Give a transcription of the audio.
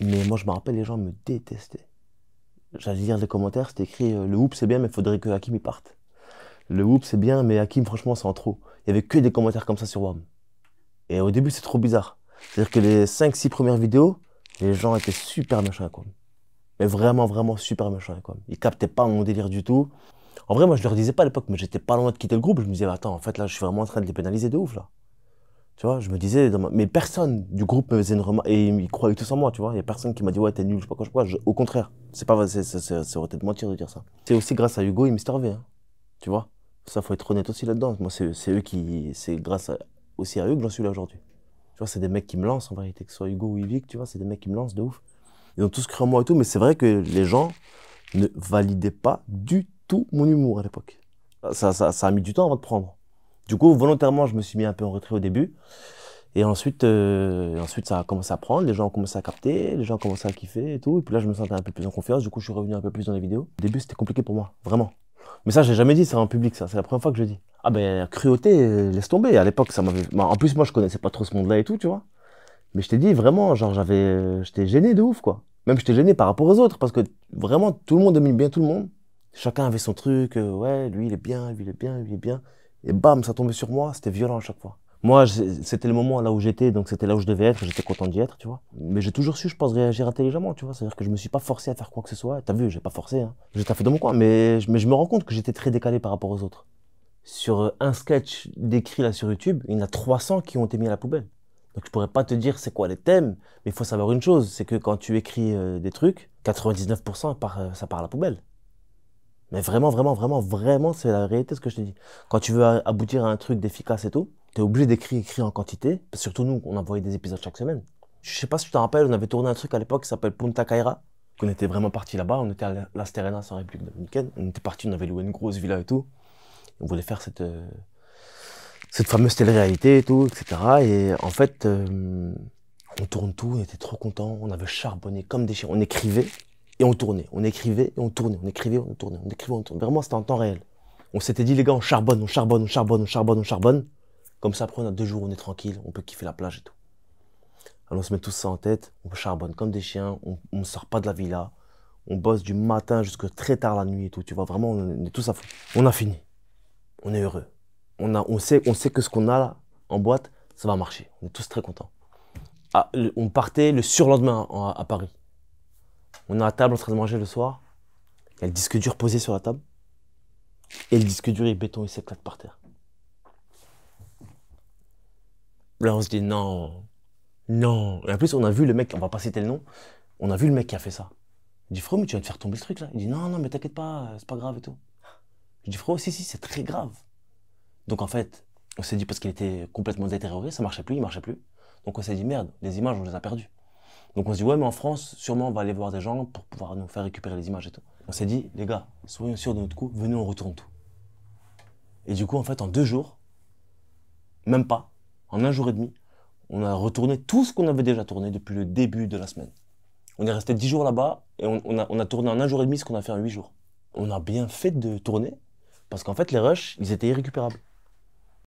Mais moi, je me rappelle, les gens me détestaient. J'allais lire les commentaires, c'était écrit euh, le hoop c'est bien, mais il faudrait que Hakim y parte. Le hoop c'est bien, mais Hakim, franchement, c'est en trop. Il y avait que des commentaires comme ça sur WAM. Et au début, c'est trop bizarre. C'est-à-dire que les 5-6 premières vidéos, les gens étaient super méchants avec WAM. Mais vraiment, vraiment super méchants avec WAM. Ils captaient pas mon délire du tout. En vrai, moi, je leur disais pas à l'époque, mais j'étais pas loin de quitter le groupe. Je me disais, attends, en fait, là, je suis vraiment en train de les pénaliser de ouf, là. Tu vois, je me disais, mais personne du groupe me faisait une remarque, et ils croyaient tous en moi, tu vois. Il n'y a personne qui m'a dit, ouais, t'es nul, je sais pas quoi, je sais Au contraire, c'est pas, c'est, aurait été de mentir de dire ça. C'est aussi grâce à Hugo et Mister V, hein. tu vois. Ça, faut être honnête aussi là-dedans. Moi, c'est, eux qui, c'est grâce aussi à eux que j'en suis là aujourd'hui. Tu vois, c'est des mecs qui me lancent en vérité, que ce soit Hugo ou Yvick, tu vois, c'est des mecs qui me lancent de ouf. Ils ont tous cru en moi et tout, mais c'est vrai que les gens ne validaient pas du tout mon humour à l'époque. Ça, ça, ça a mis du temps avant de prendre. Du coup, volontairement, je me suis mis un peu en retrait au début. Et ensuite, euh, ensuite, ça a commencé à prendre, les gens ont commencé à capter, les gens ont commencé à kiffer et tout. Et puis là, je me sentais un peu plus en confiance, du coup, je suis revenu un peu plus dans les vidéos. Au début, c'était compliqué pour moi, vraiment. Mais ça, j'ai jamais dit ça en public, ça, c'est la première fois que je dis. Ah ben, cruauté, euh, laisse tomber. À l'époque, ça m'avait. En plus, moi, je connaissais pas trop ce monde-là et tout, tu vois. Mais je t'ai dit, vraiment, genre, j'avais. Euh, j'étais gêné de ouf, quoi. Même j'étais gêné par rapport aux autres, parce que vraiment, tout le monde aime bien tout le monde. Chacun avait son truc, ouais, lui, il est bien, lui, il est bien, lui, il est bien. Et bam, ça tombait sur moi, c'était violent à chaque fois. Moi, c'était le moment là où j'étais, donc c'était là où je devais être, j'étais content d'y être, tu vois. Mais j'ai toujours su, je pense, réagir intelligemment, tu vois. C'est-à-dire que je me suis pas forcé à faire quoi que ce soit. T'as vu, j'ai pas forcé, hein. J'ai fait dans mon coin, mais, je me rends compte que j'étais très décalé par rapport aux autres. Sur euh, un sketch décrit là sur YouTube, il y en a 300 qui ont été mis à la poubelle. Donc je pourrais pas te dire c'est quoi les thèmes, mais il faut savoir une chose, c'est que quand tu écris euh, des trucs, 99% euh, ça part à la poubelle. Mais vraiment, vraiment, vraiment, vraiment, c'est la réalité ce que je te dis. Quand tu veux aboutir à un truc d'efficace et tout, tu es obligé d'écrire écrire en quantité. Surtout nous, on envoyait des épisodes chaque semaine. Je sais pas si tu te rappelles, on avait tourné un truc à l'époque qui s'appelle Punta Caira. On était vraiment parti là-bas, on était à Las Terenas en République dominicaine. On était parti, on avait loué une grosse villa et tout. On voulait faire cette, euh, cette fameuse télé-réalité et tout, etc. Et en fait, euh, on tourne tout, on était trop contents, on avait charbonné comme des chiens, on écrivait. Et on tournait, on écrivait, et on tournait, on écrivait, on tournait, on écrivait, on tournait. Vraiment, c'était en temps réel. On s'était dit, les gars, on charbonne, on charbonne, on charbonne, on charbonne, on charbonne. Comme ça, après, on a deux jours, on est tranquille, on peut kiffer la plage et tout. Alors, on se met tout ça en tête, on charbonne comme des chiens, on ne sort pas de la villa, on bosse du matin jusque très tard la nuit et tout. Tu vois, vraiment, on est tous à fond. On a fini. On est heureux. On, a, on, sait, on sait que ce qu'on a là, en boîte, ça va marcher. On est tous très contents. Ah, on partait le surlendemain à Paris. On est à table en train de manger le soir. Il y a le disque dur posé sur la table. Et le disque dur, est béton, il s'éclate par terre. Là, on se dit non, non. Et en plus, on a vu le mec, on va pas citer le nom, on a vu le mec qui a fait ça. Il dit frérot, mais tu vas te faire tomber le truc là. Il dit non, non, mais t'inquiète pas, c'est pas grave et tout. Je dis frérot, si, si, c'est très grave. Donc en fait, on s'est dit parce qu'il était complètement détérioré, ça marchait plus, il marchait plus. Donc on s'est dit merde, les images, on les a perdues. Donc on se dit, ouais, mais en France, sûrement, on va aller voir des gens pour pouvoir nous faire récupérer les images et tout. On s'est dit, les gars, soyons sûrs de notre coup, venez, on retourne tout. Et du coup, en fait, en deux jours, même pas, en un jour et demi, on a retourné tout ce qu'on avait déjà tourné depuis le début de la semaine. On est resté dix jours là-bas et on, a, on, a, tourné en un jour et demi ce qu'on a fait en huit jours. On a bien fait de tourner parce qu'en fait, les rushs, ils étaient irrécupérables.